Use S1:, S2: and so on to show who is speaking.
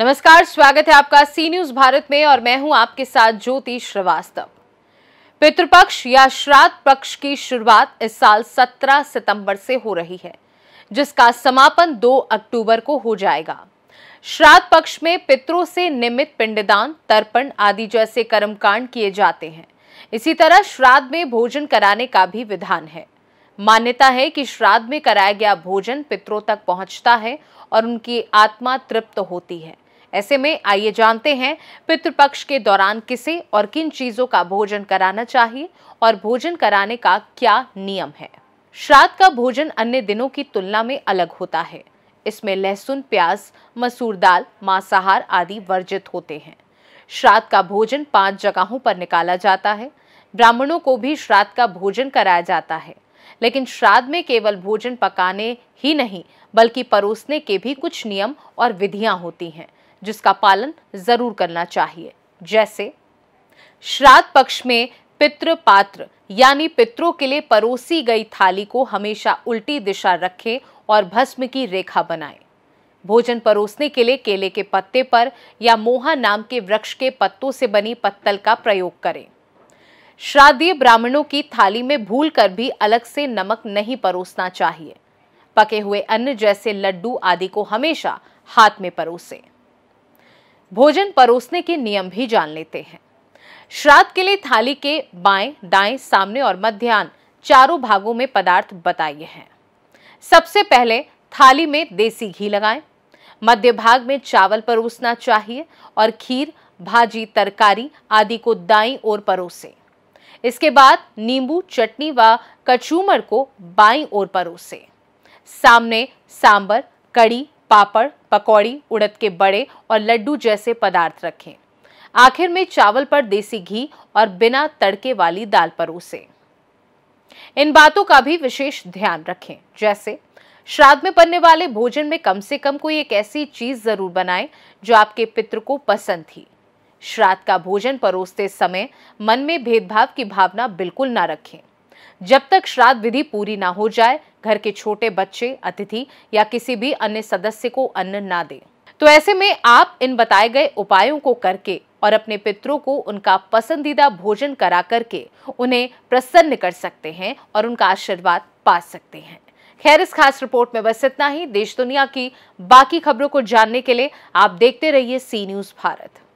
S1: नमस्कार स्वागत है आपका सी न्यूज भारत में और मैं हूं आपके साथ ज्योति श्रीवास्तव पितृपक्ष या श्राद्ध पक्ष की शुरुआत इस साल 17 सितंबर से हो रही है जिसका समापन 2 अक्टूबर को हो जाएगा श्राद्ध पक्ष में पितरों से निमित पिंडदान तर्पण आदि जैसे कर्मकांड किए जाते हैं इसी तरह श्राद्ध में भोजन कराने का भी विधान है मान्यता है कि श्राद्ध में कराया गया भोजन पितरों तक पहुंचता है और उनकी आत्मा तृप्त होती है ऐसे में आइए जानते हैं पितृपक्ष के दौरान किसे और किन चीजों का भोजन कराना चाहिए और भोजन कराने का क्या नियम है श्राद्ध का भोजन अन्य दिनों की तुलना में अलग होता है इसमें लहसुन प्याज मसूर दाल मांसाहार आदि वर्जित होते हैं श्राद्ध का भोजन पांच जगहों पर निकाला जाता है ब्राह्मणों को भी श्राद्ध का भोजन कराया जाता है लेकिन श्राद्ध में केवल भोजन पकाने ही नहीं बल्कि परोसने के भी कुछ नियम और विधियां होती हैं जिसका पालन जरूर करना चाहिए जैसे श्राद्ध पक्ष में पितृ पात्र यानी पितरों के लिए परोसी गई थाली को हमेशा उल्टी दिशा रखें और भस्म की रेखा बनाएं। भोजन परोसने के लिए केले के पत्ते पर या मोहा नाम के वृक्ष के पत्तों से बनी पत्तल का प्रयोग करें श्राद्धीय ब्राह्मणों की थाली में भूल कर भी अलग से नमक नहीं परोसना चाहिए पके हुए अन्न जैसे लड्डू आदि को हमेशा हाथ में परोसें भोजन परोसने के नियम भी जान लेते हैं श्राद्ध के लिए थाली के बाएं, दाएं, सामने और मध्यान्ह चारों भागों में पदार्थ बताए हैं सबसे पहले थाली में देसी घी लगाएं मध्य भाग में चावल परोसना चाहिए और खीर भाजी तरकारी आदि को दाईं ओर परोसें इसके बाद नींबू चटनी व कचूमर को बाईं ओर परोसें सामने सांबर कड़ी पापड़ पकौड़ी उड़द के बड़े और लड्डू जैसे पदार्थ रखें आखिर में चावल पर देसी घी और बिना तड़के वाली दाल परोसें इन बातों का भी विशेष ध्यान रखें जैसे श्राद्ध में बनने वाले भोजन में कम से कम कोई एक ऐसी चीज जरूर बनाएं जो आपके पित्र को पसंद थी श्राद्ध का भोजन परोसते समय मन में भेदभाव की भावना बिल्कुल ना रखें जब तक श्राद्ध विधि पूरी ना हो जाए घर के छोटे बच्चे अतिथि या किसी भी अन्य सदस्य को अन्न ना दे तो ऐसे में आप इन बताए गए उपायों को करके और अपने पितरों को उनका पसंदीदा भोजन करा करके उन्हें प्रसन्न कर सकते हैं और उनका आशीर्वाद पा सकते हैं खैर इस खास रिपोर्ट में बस इतना ही देश दुनिया की बाकी खबरों को जानने के लिए आप देखते रहिए सी न्यूज भारत